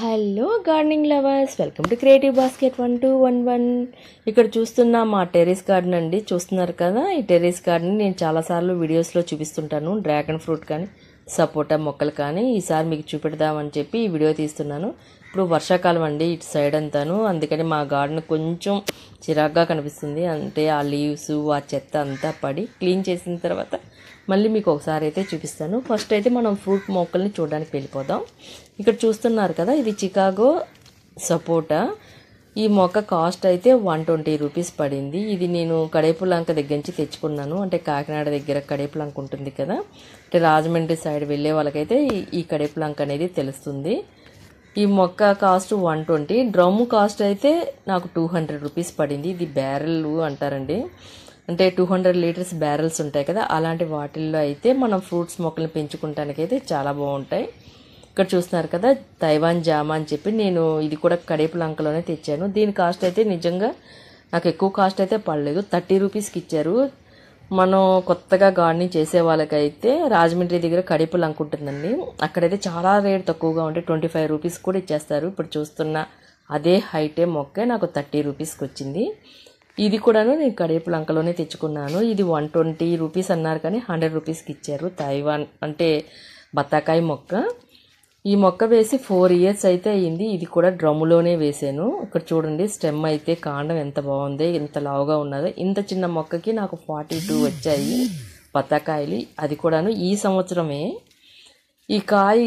hello gardening lovers welcome to creative basket one two one one ఇక్కడ చూస్తున్న మా terrace garden అండి చూస్తున్నారు కదా ఈ టెర్రస్ గార్డెన్ నేను చాలాసార్లు వీడియోస్లో చూపిస్తుంటాను డ్రాగన్ ఫ్రూట్ కానీ సపోటా మొక్కలు కానీ ఈసారి మీకు చూపెడదామని చెప్పి ఈ వీడియో తీస్తున్నాను ఇప్పుడు వర్షాకాలం అండి ఇటు సైడ్ అంతాను అందుకని మా గార్డెన్ కొంచెం చిరాగ్గా కనిపిస్తుంది అంటే ఆ లీవ్స్ ఆ చెత్త అంతా పడి క్లీన్ చేసిన తర్వాత మళ్ళీ మీకు ఒకసారి అయితే చూపిస్తాను ఫస్ట్ అయితే మనం ఫ్రూట్ మొక్కల్ని చూడడానికి వెళ్ళిపోదాం ఇక్కడ చూస్తున్నారు కదా ఇది చికాగో సపోటా ఈ మొక్క కాస్ట్ అయితే వన్ ట్వంటీ రూపీస్ పడింది ఇది నేను కడేపులంక దగ్గర నుంచి తెచ్చుకున్నాను అంటే కాకినాడ దగ్గర కడేపులంక ఉంటుంది కదా అంటే రాజమండ్రి సైడ్ వెళ్ళే వాళ్ళకైతే ఈ కడేపులంక అనేది తెలుస్తుంది ఈ మొక్క cost one twenty drum cost అయితే నాకు టూ హండ్రెడ్ రూపీస్ పడింది ఇది బ్యారెల్ అంటారండి అంటే టూ హండ్రెడ్ లీటర్స్ బ్యారెల్స్ ఉంటాయి కదా అలాంటి వాటిల్లో అయితే మనం ఫ్రూట్స్ మొక్కలు పెంచుకుంటానికైతే చాలా బాగుంటాయి ఇక్కడ చూస్తున్నారు కదా తైవాన్ జామా అని చెప్పి నేను ఇది కూడా కడేపు లంకలోనే తెచ్చాను దీని కాస్ట్ అయితే నిజంగా నాకు ఎక్కువ కాస్ట్ అయితే పడలేదు థర్టీ రూపీస్కి ఇచ్చారు మనం కొత్తగా గార్డెనింగ్ చేసే వాళ్ళకైతే రాజమండ్రి దగ్గర కడిపు లంక ఉంటుందండి అక్కడైతే చాలా రేట్ తక్కువగా ఉంటే ట్వంటీ ఫైవ్ రూపీస్ కూడా ఇచ్చేస్తారు ఇప్పుడు చూస్తున్న అదే హైటే మొక్క నాకు థర్టీ రూపీస్కి వచ్చింది ఇది కూడాను నేను కడేపు లంకలోనే తెచ్చుకున్నాను ఇది వన్ ట్వంటీ రూపీస్ అన్నారు కానీ హండ్రెడ్ రూపీస్కి ఇచ్చారు తైవాన్ అంటే బత్తాకాయ మొక్క ఈ మొక్క వేసి ఫోర్ ఇయర్స్ అయితే అయ్యింది ఇది కూడా డ్రమ్ములోనే వేసాను ఇక్కడ చూడండి స్టెమ్ అయితే కాండం ఎంత బాగుంది ఎంత లావుగా ఉన్నదో ఇంత చిన్న మొక్కకి నాకు ఫార్టీ టూ వచ్చాయి పతాకాయలు అది కూడాను ఈ సంవత్సరమే ఈ కాయ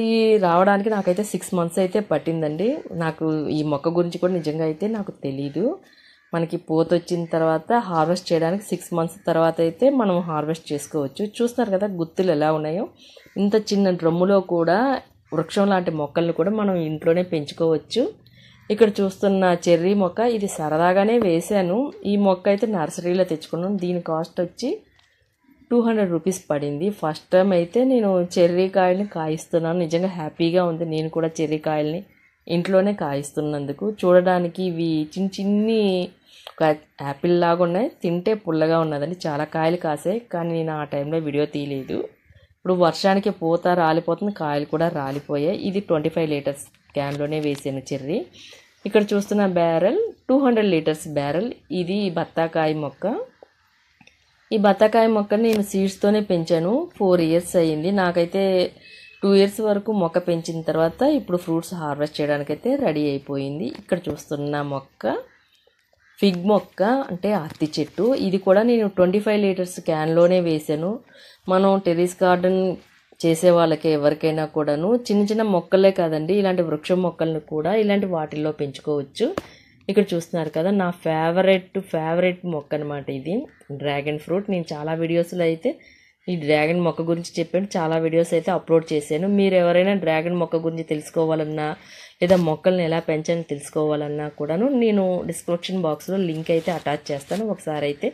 రావడానికి నాకైతే సిక్స్ మంత్స్ అయితే పట్టిందండి నాకు ఈ మొక్క గురించి కూడా నిజంగా అయితే నాకు తెలీదు మనకి పూత వచ్చిన తర్వాత హార్వెస్ట్ చేయడానికి సిక్స్ మంత్స్ తర్వాత అయితే మనం హార్వెస్ట్ చేసుకోవచ్చు చూస్తున్నారు కదా గుత్తులు ఎలా ఉన్నాయో ఇంత చిన్న డ్రమ్ములో కూడా వృక్షం లాంటి మొక్కలను కూడా మనం ఇంట్లోనే పెంచుకోవచ్చు ఇక్కడ చూస్తున్న చెర్రీ మొక్క ఇది సరదాగానే వేశాను ఈ మొక్క అయితే నర్సరీలో తెచ్చుకున్నాను దీని కాస్ట్ వచ్చి టూ హండ్రెడ్ రూపీస్ పడింది ఫస్ట్ టైం అయితే నేను చెర్రీ కాయల్ని కాయిస్తున్నాను నిజంగా హ్యాపీగా ఉంది నేను కూడా చెర్రీ కాయల్ని ఇంట్లోనే కాయిస్తున్నందుకు చూడడానికి ఇవి చిన్న చిన్ని యాపిల్ లాగా ఉన్నాయి తింటే పుల్లగా ఉన్నదండి చాలా కాయలు కాసాయి కానీ నేను ఆ టైంలో వీడియో తీయలేదు ఇప్పుడు వర్షానికి పూత రాలిపోతుంది కాయలు కూడా రాలిపోయాయి ఇది ట్వంటీ ఫైవ్ లీటర్స్ క్యాన్లోనే వేసాను చెర్రీ ఇక్కడ చూస్తున్న barrel two hundred litres barrel ఇది బత్తాకాయ మొక్క ఈ బత్తాకాయ మొక్కని నేను సీడ్స్తోనే పెంచాను ఫోర్ ఇయర్స్ అయ్యింది నాకైతే టూ ఇయర్స్ వరకు మొక్క పెంచిన తర్వాత ఇప్పుడు ఫ్రూట్స్ హార్వెస్ట్ చేయడానికైతే రెడీ అయిపోయింది ఇక్కడ చూస్తున్న మొక్క ఫిగ్ మొక్క అంటే అత్తి చెట్టు ఇది కూడా నేను ట్వంటీ ఫైవ్ లీటర్స్ క్యాన్లోనే వేసాను మనం టెర్రస్ గార్డెన్ చేసే వాళ్ళకి ఎవరికైనా కూడాను చిన్న చిన్న మొక్కలే కాదండి ఇలాంటి వృక్షం మొక్కలను కూడా ఇలాంటి వాటిల్లో పెంచుకోవచ్చు ఇక్కడ చూస్తున్నారు కదా నా ఫేవరెట్ ఫేవరెట్ మొక్క అనమాట ఇది డ్రాగన్ ఫ్రూట్ నేను చాలా వీడియోస్లో అయితే ఈ డ్రాగన్ మొక్క గురించి చెప్పాను చాలా వీడియోస్ అయితే అప్లోడ్ చేశాను మీరు ఎవరైనా డ్రాగన్ మొక్క గురించి తెలుసుకోవాలన్నా లేదా మొక్కల్ని ఎలా పెంచాలని తెలుసుకోవాలన్నా కూడాను నేను డిస్క్రిప్షన్ బాక్స్లో లింక్ అయితే అటాచ్ చేస్తాను ఒకసారి అయితే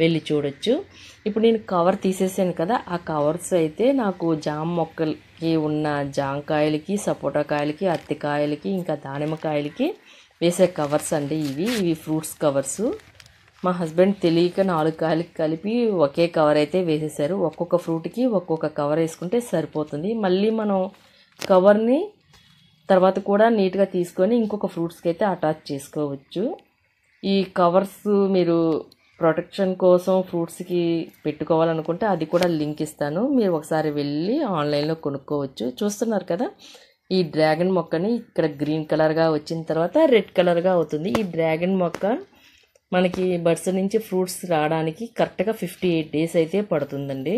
వెళ్ళి చూడొచ్చు ఇప్పుడు నేను కవర్ తీసేసాను కదా ఆ కవర్స్ అయితే నాకు జామ మొక్కలకి ఉన్న జామకాయలకి సపోటా కాయలకి అత్తికాయలకి ఇంకా దానిమ్మకాయలకి వేసే కవర్స్ అండి ఇవి ఇవి ఫ్రూట్స్ కవర్సు మా హస్బెండ్ తెలియక నాలుగు కాయలకి కలిపి ఒకే కవర్ అయితే వేసేసారు ఒక్కొక్క ఫ్రూట్కి ఒక్కొక్క కవర్ వేసుకుంటే సరిపోతుంది మళ్ళీ మనం కవర్ని తర్వాత కూడా నీట్గా తీసుకొని ఇంకొక ఫ్రూట్స్కి అయితే అటాచ్ చేసుకోవచ్చు ఈ కవర్స్ మీరు ప్రొటెక్షన్ కోసం ఫ్రూట్స్కి పెట్టుకోవాలనుకుంటే అది కూడా లింక్ ఇస్తాను మీరు ఒకసారి వెళ్ళి ఆన్లైన్లో కొనుక్కోవచ్చు చూస్తున్నారు కదా ఈ డ్రాగన్ మొక్కని ఇక్కడ గ్రీన్ కలర్గా వచ్చిన తర్వాత రెడ్ కలర్గా అవుతుంది ఈ డ్రాగన్ మొక్క మనకి బర్డ్స్ నుంచి ఫ్రూట్స్ రావడానికి కరెక్ట్గా ఫిఫ్టీ ఎయిట్ డేస్ అయితే పడుతుందండి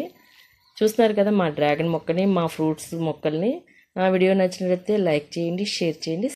చూస్తున్నారు కదా మా డ్రాగన్ మొక్కని మా ఫ్రూట్స్ మొక్కల్ని నా వీడియో నచ్చినట్లయితే లైక్ చేయండి షేర్ చేయండి